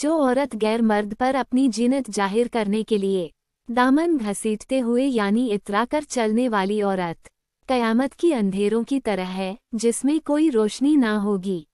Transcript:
जो औरत गैर मर्द पर अपनी जीनत जाहिर करने के लिए दामन घसीटते हुए यानी इतरा कर चलने वाली औरत कयामत की अंधेरों की तरह है जिसमें कोई रोशनी ना होगी